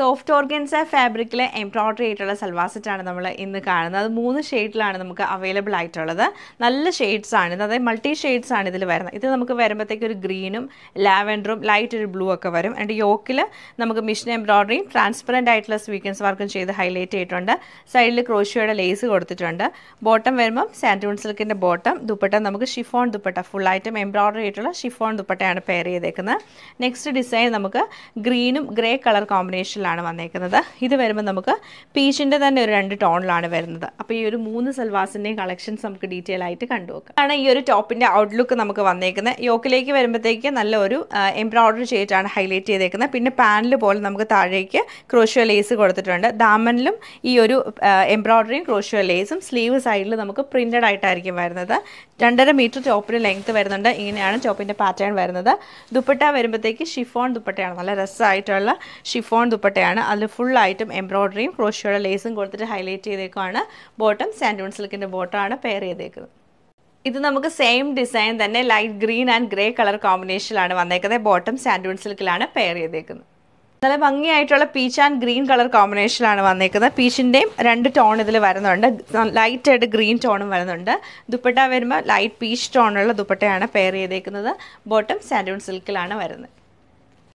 soft organza ഫാബ്രിക്കിലെ embroidery ആയിട്ടുള്ള സെറ്റാണ് നമ്മൾ ഇന്ന് കാണുന്നത് അത് മൂന്ന് ഷെയ്ഡിലാണ് നമുക്ക് അവൈലബിൾ ആയിട്ടുള്ളത് നല്ല ഷെയ്ഡ്സ് ആണ് ഇത് അതായത് മൾട്ടി ഷെയ്ഡ്സ് ആണ് ഇതിൽ വരുന്നത് ഇത് നമുക്ക് വരുമ്പോഴത്തേക്ക് ഒരു ഗ്രീനും ലാവൻഡറും ലൈറ്റ് ഒരു ബ്ലൂ ഒക്കെ വരും ആൻഡ് യോക്കിൽ നമുക്ക് മിഷൻ എംബ്രോയ്ഡറിയും ട്രാൻസ്പെറൻ്റ് ആയിട്ടുള്ള സ്വീക്കൻസ് വർക്കും ചെയ്ത് ഹൈലൈറ്റ് ചെയ്തിട്ടുണ്ട് സൈഡിൽ ക്രോഷ്യയുടെ ലേസ് കൊടുത്തിട്ടുണ്ട് ബോട്ടം വരുമ്പം സാൻഡൂൺ സിൽക്കിൻ്റെ ബോട്ടം ദുപ്പട്ട നമുക്ക് ഷിഫോൺ ദുപ്പട്ട ഫുൾ ആയിട്ടും എംബ്രോയ്ഡറി ആയിട്ടുള്ള ഷിഫോൺ ദുപ്പട്ടയാണ് പെയർ ചെയ്തേക്കുന്നത് നെക്സ്റ്റ് ഡിസൈൻ നമുക്ക് ഗ്രീനും ഗ്രേ കളർ കോമ്പിനേഷൻ കോൺട്രാസ്റ്റിലാണ് വന്നേക്കുന്നത് ഇത് വരുമ്പോൾ നമുക്ക് പീച്ചിൻ്റെ തന്നെ ഒരു രണ്ട് ടോണിലാണ് വരുന്നത് അപ്പോൾ ഈ ഒരു മൂന്ന് സെൽവാസിൻ്റെയും കളക്ഷൻസ് നമുക്ക് ഡീറ്റെയിൽ ആയിട്ട് കണ്ടുവെക്കാം ആണ് ഈ ഒരു ടോപ്പിൻ്റെ ഔട്ട്ലുക്ക് നമുക്ക് വന്നേക്കുന്നത് യോക്കിലേക്ക് വരുമ്പോഴത്തേക്ക് നല്ല ഒരു എംബ്രോയ്ഡറി ചെയ്തിട്ടാണ് ഹൈലൈറ്റ് ചെയ്തേക്കുന്നത് പിന്നെ പാനൽ പോലെ നമുക്ക് താഴേക്ക് ക്രോഷ്യോ ലേസ് കൊടുത്തിട്ടുണ്ട് ദാമനിലും ഈ ഒരു എംബ്രോയ്ഡറിയും ക്രോഷ്യോ ലേസും സ്ലീവ് സൈഡിൽ നമുക്ക് പ്രിൻറ്റഡ് ആയിട്ടായിരിക്കും വരുന്നത് രണ്ടര മീറ്റർ ടോപ്പിന് ലെങ്ത്ത് വരുന്നുണ്ട് ഇങ്ങനെയാണ് ടോപ്പിൻ്റെ പാറ്റേൺ വരുന്നത് ദുപ്പട്ട വരുമ്പോഴത്തേക്ക് ഷിഫോൺ ദുപ്പട്ടയാണ് നല്ല രസമായിട്ടുള്ള ഷിഫോൺ ദുപ്പട്ട ദുപ്പട്ടയാണ് അതിൽ ഫുള്ളായിട്ടും എംബ്രോയ്ഡറിയും ക്രോഷിയോടെ ലേസും കൊടുത്തിട്ട് ഹൈലൈറ്റ് ചെയ്തേക്കുവാണ് ബോട്ടം സാൻഡൂൺ സിൽക്കിൻ്റെ ബോട്ടമാണ് പെയർ ചെയ്തേക്കുന്നത് ഇത് നമുക്ക് സെയിം ഡിസൈൻ തന്നെ light green and grey colour കോമ്പിനേഷനിലാണ് വന്നേക്കുന്നത് ബോട്ടം സാൻഡൂൺ സിൽക്കിലാണ് പെയർ ചെയ്തേക്കുന്നത് നല്ല ഭംഗിയായിട്ടുള്ള പീച്ച് ആൻഡ് ഗ്രീൻ കളർ കോമ്പിനേഷനിലാണ് വന്നേക്കുന്നത് പീച്ചിൻ്റെയും രണ്ട് ടോൺ ഇതിൽ വരുന്നുണ്ട് ലൈറ്റ് ഗ്രീൻ ടോണും വരുന്നുണ്ട് ദുപ്പട്ട വരുമ്പോൾ ലൈറ്റ് പീച്ച് ടോണുള്ള ദുപ്പട്ടയാണ് പെയർ ചെയ്തേക്കുന്നത് ബോട്ടം സാൻഡൂൺ സിൽക്കിലാണ് വരുന്നത്